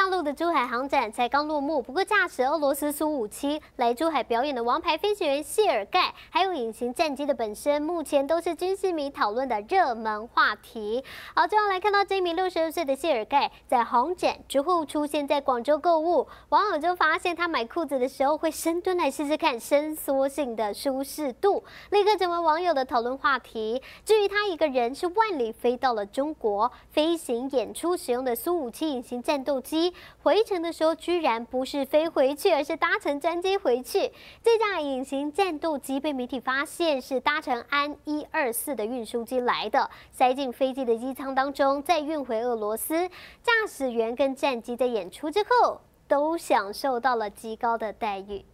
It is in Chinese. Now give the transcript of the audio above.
大陆的珠海航展才刚落幕，不过驾驶俄罗斯苏五七来珠海表演的王牌飞行员谢尔盖，还有隐形战机的本身，目前都是军事迷讨论的热门话题。好，最后来看到这名六十二岁的谢尔盖，在航展之后出现在广州购物，网友就发现他买裤子的时候会深蹲来试试看伸缩性的舒适度，立刻成为网友的讨论话题。至于他一个人是万里飞到了中国，飞行演出使用的苏五七隐形战斗机。回程的时候，居然不是飞回去，而是搭乘专机回去。这架隐形战斗机被媒体发现是搭乘安一二四的运输机来的，塞进飞机的机舱当中，再运回俄罗斯。驾驶员跟战机在演出之后，都享受到了极高的待遇。